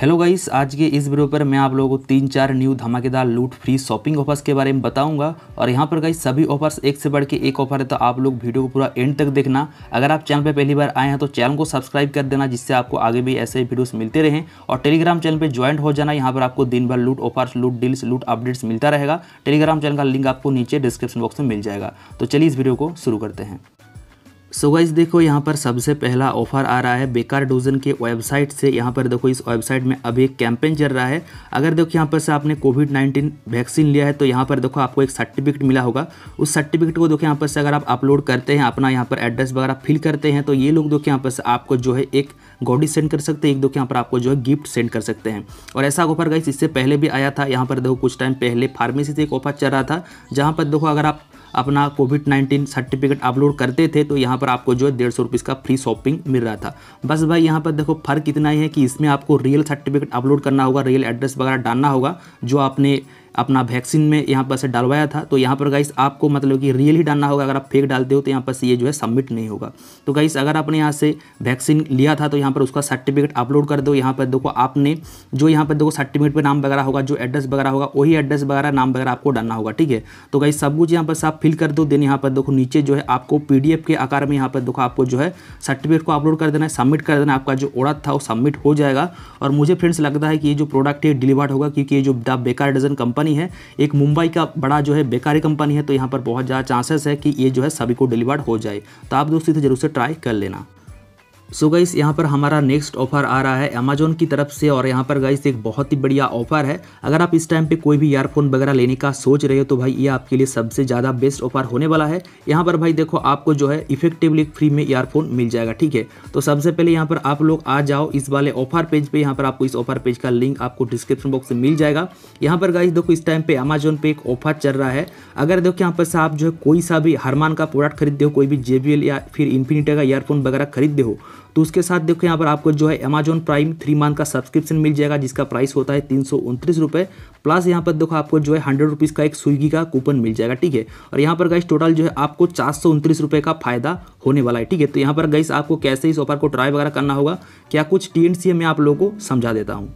hello guys आज के इस वीडियो पर मैं आप लोगों को तीन चार न्यू धमाकेदार लूट फ्री शॉपिंग ऑफर्स के बारे में बताऊंगा और यहाँ पर गाइस सभी ऑफर्स एक से बढ़ के एक ऑफर है तो आप लोग वीडियो को पूरा एंड तक देखना अगर आप चैनल पर पहली बार आए हैं तो चैनल को सब्सक्राइब कर देना जिससे आपको आगे भी ऐसे वीडियोज़ मिलते रहें और टेलीग्राम चैनल पर ज्वाइन हो जाना यहाँ पर आपको दिन भर लूट ऑफर्स लूट डील्स लूट अपडेट्स मिलता रहेगा टेलीग्राम चैनल का लिंक आपको नीचे डिस्क्रिप्शन बॉक्स में मिल जाएगा तो चलिए इस वीडियो को शुरू करते हैं सो so गाइज देखो यहाँ पर सबसे पहला ऑफर आ रहा है बेकार डोजन के वेबसाइट से यहाँ पर देखो इस वेबसाइट में अभी एक कैंपेन चल रहा है अगर देखो यहाँ पर से आपने कोविड 19 वैक्सीन लिया है तो यहाँ पर देखो आपको एक सर्टिफिकेट मिला होगा उस सर्टिफिकेट को देखो यहाँ पर से अगर आप अपलोड करते हैं अपना यहाँ पर एड्रेस वगैरह फिल करते हैं तो ये लोग देखो यहाँ पर से आपको जो है एक गॉडी सेंड कर सकते हैं एक देखो यहाँ पर आपको जो है गिफ्ट सेंड कर सकते हैं और ऐसा ऑफर गाइज इससे पहले भी आया था यहाँ पर देखो कुछ टाइम पहले फार्मेसी से एक ऑफर चल रहा था जहाँ पर देखो अगर आप अपना कोविड नाइन्टीन सर्टिफिकेट अपलोड करते थे तो यहाँ पर आपको जो है डेढ़ सौ का फ्री शॉपिंग मिल रहा था बस भाई यहाँ पर देखो फ़र्क इतना ही है कि इसमें आपको रियल सर्टिफिकेट अपलोड करना होगा रियल एड्रेस वगैरह डालना होगा जो आपने अपना वैक्सीन में यहाँ पर से डालवाया था तो यहाँ पर गाइस आपको मतलब कि रियल ही डालना होगा अगर आप फेक डालते हो तो यहाँ पर से ये जो है सबमिट नहीं होगा तो गाइस अगर आपने यहाँ से वैक्सीन लिया था तो यहाँ पर उसका सर्टिफिकेट अपलोड कर दो यहाँ पर देखो आपने जो यहाँ पर देखो सर्टिफिकेट पर नाम वगैरह होगा जो एड्रेस वगैरह होगा वही एड्रेस वगैरह नाम वगैरह आपको डालना होगा ठीक है तो गाइस सब कुछ यहाँ पर आप फिल कर दो देन यहाँ पर देखो नीचे जो है आपको पी के आकार में यहाँ पर देखो आपको जो है सर्टिफिकेट को अपलोड कर देना है सबमिट कर देना आपका जो ओड़ा था वो सबमिट हो जाएगा और मुझे फ्रेंड्स लगता है कि ये जो प्रोडक्ट है डिलीवर्ड होगा क्योंकि ये जो द बेकार डजन कंपनी कंपनी है एक मुंबई का बड़ा जो है बेकारी कंपनी है तो यहाँ पर बहुत ज़्यादा चांसेस है कि ये जो है सभी को डिलीवर्ड हो जाए तो आप दोस्तों इसे जरूर से ट्राई कर लेना सो so गाइस यहाँ पर हमारा नेक्स्ट ऑफर आ रहा है अमेजोन की तरफ से और यहाँ पर गाइस एक बहुत ही बढ़िया ऑफर है अगर आप इस टाइम पे कोई भी ईयरफोन वगैरह लेने का सोच रहे हो तो भाई ये आपके लिए सबसे ज़्यादा बेस्ट ऑफर होने वाला है यहाँ पर भाई देखो आपको जो है इफेक्टिवली फ्री में ईयरफोन मिल जाएगा ठीक है तो सबसे पहले यहाँ पर आप लोग आ जाओ इस वाले ऑफर पेज पर पे, यहाँ पर आपको इस ऑफर पेज का लिंक आपको डिस्क्रिप्शन बॉक्स में मिल जाएगा यहाँ पर गाइस देखो इस टाइम पर अमेजोन पर एक ऑफर चल रहा है अगर देखो यहाँ पर आप जो है कोई सा भी हरमान का प्रोडक्ट खरीदते हो कोई भी जे या फिर इन्फिनीटा का ईयरफोन वगैरह खरीदते हो तो उसके साथ देखो यहाँ पर आपको जो है अमेजोन प्राइम थ्री मंथ का सब्सक्रिप्शन मिल जाएगा जिसका प्राइस होता है तीन प्लस यहाँ पर देखो आपको जो है हंड्रेड रुपीज़ का एक स्विगी का कूपन मिल जाएगा ठीक है और यहाँ पर गाइस टोटल जो है आपको चार सौ का फायदा होने वाला है ठीक है तो यहाँ पर गाइस आपको कैसे इस ऑफर को ट्राई वगैरह करना होगा क्या कुछ टी सी मैं आप लोगों को समझा देता हूँ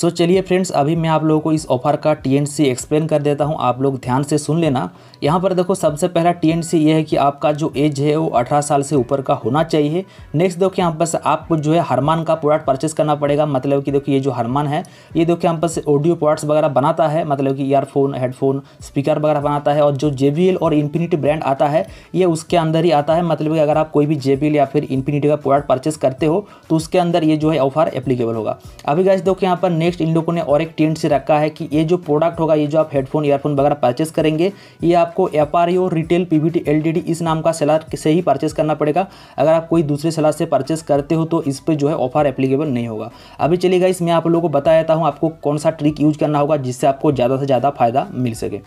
सो so, चलिए फ्रेंड्स अभी मैं आप लोगों को इस ऑफर का टी एन सी एक्सप्लेन कर देता हूँ आप लोग ध्यान से सुन लेना यहाँ पर देखो सबसे पहला टी एन सी ये है कि आपका जो एज है वो 18 साल से ऊपर का होना चाहिए नेक्स्ट देखो यहाँ पर आपको जो है हरमान का प्रोडक्ट परचेस करना पड़ेगा मतलब कि देखो ये जो हरमान है ये देखो यहाँ पर ऑडियो प्रोडक्ट्स वगैरह बनाता है मतलब कि ईयरफोन हेडफोन स्पीकर वगैरह बनाता है और जो जे और इन्फिनिटी ब्रांड आता है ये उसके अंदर ही आता है मतलब कि अगर आप कोई भी जे या फिर इन्फिनिटी का प्रोडक्ट परचेस करते हो तो उसके अंदर ये जो है ऑफर एप्लीकेबल होगा अभी गैस देखो यहाँ पर नेक्स्ट इन लोगों ने और एक टेंट से रखा है कि ये जो प्रोडक्ट होगा ये जो आप हेडफोन ईयरफोन वगैरह परचेस करेंगे ये आपको F R retail P V इस नाम का सेलर से ही परचेस करना पड़ेगा अगर आप कोई दूसरे सेलर से परचेस करते हो तो इस पर जो है ऑफर एप्लीकेबल नहीं होगा अभी चलेगा इस मैं आप लोगों को बता हूँ आपको कौन सा ट्रिक यूज करना होगा जिससे आपको ज़्यादा से ज़्यादा फायदा मिल सके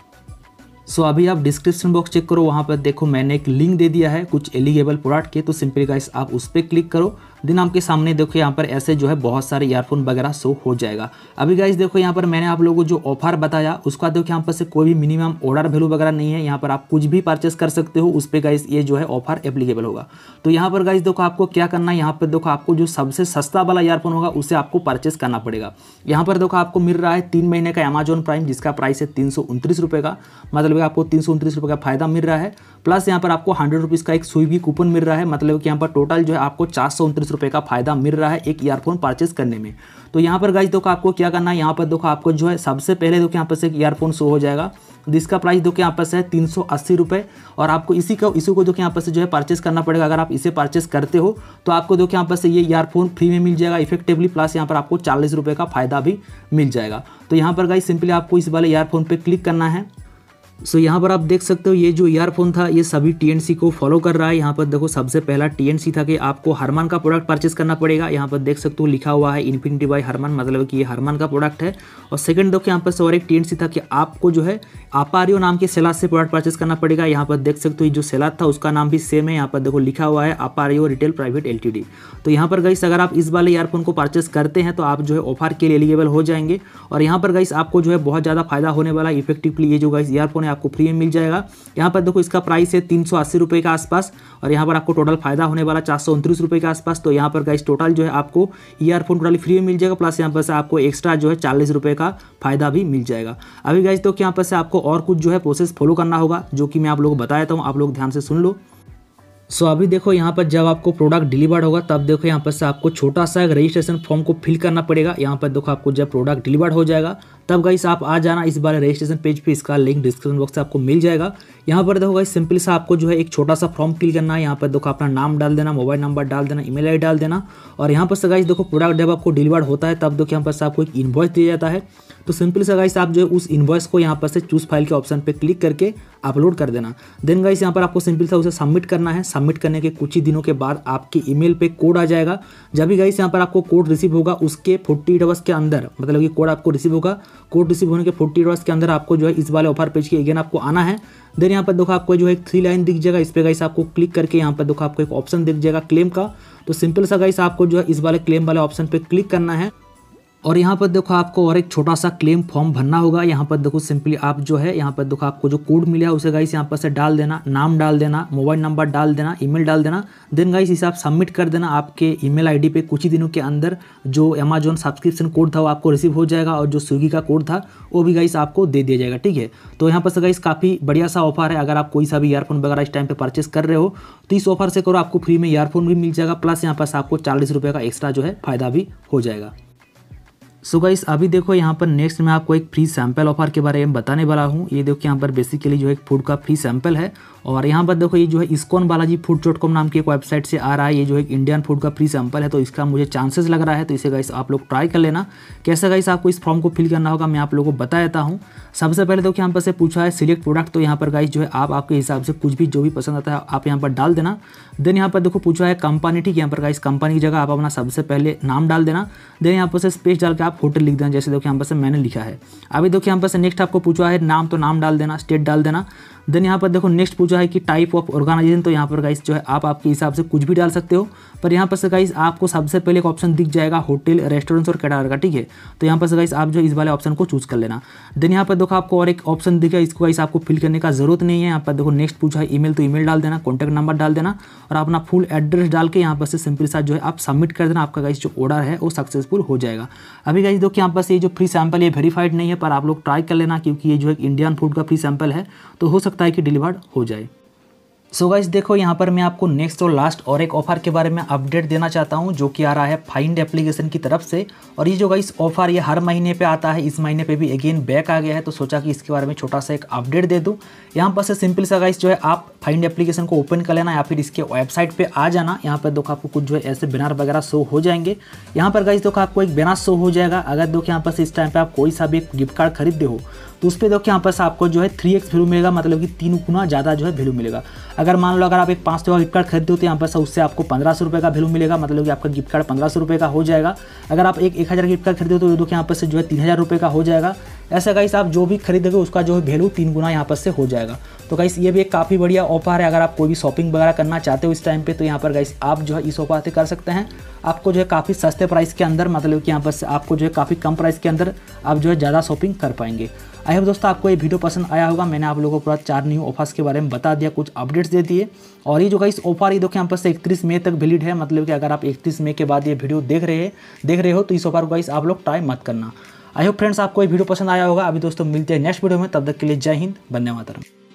सो so, अभी आप डिस्क्रिप्शन बॉक्स चेक करो वहाँ पर देखो मैंने एक लिंक दे दिया है कुछ एलिगेबल प्रोडक्ट के तो सिंपली गाइस आप उस पर क्लिक करो दिन आपके सामने देखो यहाँ पर ऐसे जो है बहुत सारे ईयरफोन वगैरह शो हो जाएगा अभी गाइज देखो यहाँ पर मैंने आप लोगों को जो ऑफर बताया उसका देखो यहाँ पर से कोई भी मिनिमम ऑर्डर वैल्यू वगैरह नहीं है यहाँ पर आप कुछ भी परचेस कर सकते हो उस पर गाइज ये जो है ऑफर एप्लीकेबल होगा तो यहाँ पर गाइज देखो आपको क्या करना है यहाँ पर देखो आपको जो सबसे सस्ता वाला ईयरफोन होगा उसे आपको परचेस करना पड़ेगा यहाँ पर देखो आपको मिल रहा है तीन महीने का अमेजोन प्राइम जिसका प्राइस है तीन रुपये का मतलब आपको तीन रुपये का फायदा मिल रहा है प्लस यहाँ पर आपको हंड्रेड रुपीज़ का एक स्विगी कूपन मिल रहा है मतलब कि यहाँ पर टोटल जो है आपको चार चौबीस रुपये का फायदा मिल रहा है एक ईयरफोन परचेज करने में तो यहाँ पर गाइज देखो आपको क्या करना है यहाँ पर देखो आपको जो है सबसे पहले देखो यहाँ पर से एक ईयरफोन शो हो जाएगा जिसका तो प्राइस देखो यहाँ पर से है तीन सौ अस्सी रुपये और आपको इसी का इसी को देखो यहाँ पर से जो है परचेस करना पड़ेगा अगर आप इसे परचेस करते हो तो आपको देखो यहाँ पर से ये ईयरफोन फ्री में मिल जाएगा इफेक्टिवली प्लस यहाँ पर आपको चालीस रुपये का फायदा भी मिल जाएगा तो यहाँ पर गाइज सिंपली आपको इस वाले ईयरफोन पर क्लिक करना है सो so, यहाँ पर आप देख सकते हो ये जो ईयरफोन था ये सभी टी को फॉलो कर रहा है यहाँ पर देखो सबसे पहला टी था कि आपको हरमान का प्रोडक्ट परचेस करना पड़ेगा यहाँ पर देख सकते हो लिखा हुआ है इन्फिनिटी बाई हरमान मतलब कि ये हरमान का प्रोडक्ट है और सेकंड देखो यहाँ पर सवर एक टी था कि आपको जो है आपारियो नाम के सेलाद से प्रोडक्ट परचेस करना पड़ेगा यहाँ पर देख सकते हो जो सैलाद था उसका नाम भी सेम है यहाँ पर देखो लिखा हुआ है आपारियो रिटेल प्राइवेट एल तो यहाँ पर गईस अगर आप इस वाले ईयरफोन को परचेस करते हैं तो आप जो है ऑफर के लिए एलिजिबल हो जाएंगे और यहाँ पर गईस आपको जो है बहुत ज़्यादा फायदा होने वाला इफेक्टिवली ये जो गईस ईयरफोन में आपको फ्री में मिल जाएगा यहाँ पर देखो इसका प्राइस है तीन सौ के आसपास और यहाँ पर आपको टोटल फायदा होने वाला चार सौ रुपए के आसपास तो यहाँ पर गाइस टोटल जो है आपको ईयरफोन टोटल फ्री में मिल जाएगा प्लस यहाँ पर से आपको एक्स्ट्रा जो है चालीस का फायदा भी मिल जाएगा अभी गाइज तो यहाँ पर से आपको और कुछ जो है प्रोसेस फॉलो करना होगा जो कि मैं आप लोग को बताया हूँ आप लोग ध्यान से सुन लो सो so, अभी देखो यहाँ पर जब आपको प्रोडक्ट डिलीवर्ड होगा तब देखो यहाँ पर से आपको छोटा सा एक रजिस्ट्रेशन फॉर्म को फिल करना पड़ेगा यहाँ पर देखो आपको जब प्रोडक्ट डिलीवर्ड हो जाएगा तब गाइस आप आ जाना इस बार रजिस्ट्रेशन पेज पे इसका लिंक डिस्क्रिप्शन बॉक्स से आपको मिल जाएगा यहाँ पर देखो गाइस सिंपल सा आपको जो है एक छोटा सा फॉर्म फिल करना है यहाँ पर देखो अपना नाम डाल देना मोबाइल नंबर डाल देना ईमेल आई डाल देना और यहाँ पर सगाइस देखो प्रोडक्ट जब आपको डिलीवर होता है तब देखो यहाँ पर से आपको एक इन्वॉइस दिया जाता है तो सिंपल सा गाइस आप जो है उस इन्वॉइस को यहाँ पर से चूज फाइल के ऑप्शन पर क्लिक करके अपलोड कर देना देन गाइस यहाँ पर आपको सिंपल सा उसे सबमिट करना है सबमिट करने के कुछ ही दिनों के बाद आपके ईमेल पे कोड आ जाएगा जब भी गाइस यहाँ पर आपको कोड रिसीव होगा उसके फोर्टी एट आवर्स के अंदर मतलब ये कोड आपको रिसीव होगा कोड रिसीव होने के फोर्टी आवर्स के अंदर आपको जो है इस वाले ऑफर पेज के अगेन आपको आना है देन यहाँ पर देखो आपको जो है थ्री लाइन दिख जाएगा इस पर गाइस आपको क्लिक करके यहाँ पर देखो आपको एक ऑप्शन दिख जाएगा क्लेम का तो सिंपल सा गाइस आपको जो है इस वाले क्लेम वाले ऑप्शन पर क्लिक करना है और यहाँ पर देखो आपको और एक छोटा सा क्लेम फॉर्म भरना होगा यहाँ पर देखो सिंपली आप जो है यहाँ पर देखो आपको जो कोड मिला है उसे गाइस यहाँ पर से डाल देना नाम डाल देना मोबाइल नंबर डाल देना ईमेल डाल देना देन गाइस इसे आप सबमिट कर देना आपके ईमेल आईडी पे कुछ ही दिनों के अंदर जो अमेजोन सब्सक्रिप्शन कोड था वो आपको रिसीव हो जाएगा और जो स्विगी का कोड था वो भी गाइस आपको दे दिया जाएगा ठीक है तो यहाँ पर से गाइस काफ़ी बढ़िया सा ऑफर है अगर आप कोई सा भी ईयरफोन वगैरह इस टाइम पर परचेस कर रहे हो तो इस ऑफर से करो आपको फ्री में ईयरफोन भी मिल जाएगा प्लस यहाँ पर आपको चालीस का एक्स्ट्रा जो है फायदा भी हो जाएगा सो गाइस अभी देखो यहाँ पर नेक्स्ट मैं आपको एक फ्री सैंपल ऑफर के बारे में बताने वाला हूँ ये देखो यहाँ पर बेसिकली जो है फूड का फ्री सैंपल है और यहाँ पर देखो ये जो है ISKCON Balaji food dot com नाम की एक वेबसाइट से आ रहा है ये जो है इंडियन फूड का फ्री सैंपल है तो इसका मुझे चांसेस लग रहा है तो इसे गाइस आप लोग ट्राई कर लेना कैसे गाइस आपको इस फॉर्म को फिल करना होगा मैं आप लोगों को बता देता हूँ सबसे पहले देखो यहाँ पर से पूछा है सिलेक्ट प्रोडक्ट तो यहाँ पर गाइस जो है आप आपके हिसाब से कुछ भी जो भी पसंद आता है आप यहाँ पर डाल देना देन यहाँ पर देखो पूछा है कंपनी ठीक यहाँ पर गाइस कंपनी की जगह आप अपना सबसे पहले नाम डाल देना देन यहाँ पर से स्पेस डाल के आप होटल लिख देना जैसे देखो यहाँ पर मैंने लिखा है अभी देखो यहाँ पर नेक्स्ट आपको पूछा है नाम तो नाम डाल देना स्टेट डाल देना देन यहाँ पर देखो नेक्स्ट पूछा है कि टाइप ऑफ ऑर्गेनाइजेशन तो यहाँ पर गाइस जो है आप आपके हिसाब से कुछ भी डाल सकते हो पर यहाँ पर से गाइस आपको सबसे पहले एक ऑप्शन दिख जाएगा होटल रेस्टोरेंट्स और कैटार का ठीक है तो यहाँ पर से गाइस आप जो इस वाले ऑप्शन को चूज कर लेना देन यहाँ पर देखो आपको और एक ऑप्शन दिखा इसको गाइस आपको फिल करने का जरूरत नहीं है यहाँ पर देखो नेक्स्ट पूछा है ईमेल तो ईमेल डाल देना कॉन्टैक्ट नंबर डाल देना और अपना फुल एड्रेस डाल के यहाँ पर से सिंपल साथ जो है आप सबमिट कर देना आपका गाइस जो ऑर्डर है वो सक्सेसफुल हो जाएगा अभी अभी गाइज देखो यहाँ पास ये जो फ्री सैंपल ये वेरीफाइड नहीं है पर आप लोग ट्राई कर लेना क्योंकि ये जो एक इंडियन फूड का फ्री सैंपल है तो हो सकता है कि डिलीवर्ड हो जाए सो so गाइज देखो यहाँ पर मैं आपको नेक्स्ट और लास्ट और एक ऑफर के बारे में अपडेट देना चाहता हूँ जो कि आ रहा है फाइंड एप्लीकेशन की तरफ से और ये जो गाइस ऑफर ये हर महीने पे आता है इस महीने पे भी अगेन बैक आ गया है तो सोचा कि इसके बारे में छोटा सा एक अपडेट दे दूँ यहाँ पर से सिंपल सा गाइस जो है आप फाइंड एप्लीकेशन को ओपन कर लेना या फिर इसके वेबसाइट पर आ जाना यहाँ पर देखो आपको कुछ जो है ऐसे बैनर वगैरह शो हो जाएंगे यहाँ पर गाइस देखो आपको एक बैनर शो हो जाएगा अगर देखो यहाँ पर इस टाइम पर आप कोई सा भी गिफ्ट कार्ड खरीद हो तो उस पर देखो यहाँ पर आपको जो है थ्री एक्स वैल्यू मिलेगा मतलब कि तीन गुना ज़्यादा जो है वैल्यू मिलेगा अगर मान लो अगर आप एक पाँच सौ का गिफ्ट कार्ड खरीदते हो तो यहाँ पर उससे आपको पंद्रह सौ रुपये का वैल्यू मिलेगा मतलब कि आपका गिफ्ट कार्ड पंद्रह सौ रुपये का हो जाएगा अगर आप एक एक हज़ार गिफ्ट कार्ड खरीदे तो देखो यहाँ पर जो है तीन हज़ार रुपये का हो जाएगा ऐसा गाइस आप जो भी खरीदोगे उसका जो है वैल्यू तीन गुना यहाँ पर से हो जाएगा तो गाइस ये भी एक काफ़ी बढ़िया ऑफर है अगर आप कोई भी शॉपिंग वगैरह करना चाहते हो इस टाइम पे तो यहाँ पर गाइस आप जो है इस ऑफर से कर सकते हैं आपको जो है काफ़ी सस्ते प्राइस के अंदर मतलब कि यहाँ पर आपको जो है काफ़ी कम प्राइस के अंदर आप जो है ज़्यादा शॉपिंग कर पाएंगे आई होप दोस्तों आपको ये वीडियो पसंद आया होगा मैंने आप लोगों को पूरा चार न्यू ऑफर्स के बारे में बता दिया कुछ अपडेट्स दे दिए और ये जो गाइस ऑफर ये देखो यहाँ पर से इकतीस मई तक वैलिड है मतलब कि अगर आप इकतीस मई के बाद ये वीडियो देख रहे हैं देख रहे हो तो इस ऑफर को गाइस आप लोग ट्राई मत करना आई होप फ्रेंड्स आपको ये वीडियो पसंद आया होगा अभी दोस्तों मिलते हैं नेक्स्ट वीडियो में तब तक के लिए जय हिंद धन्यवाद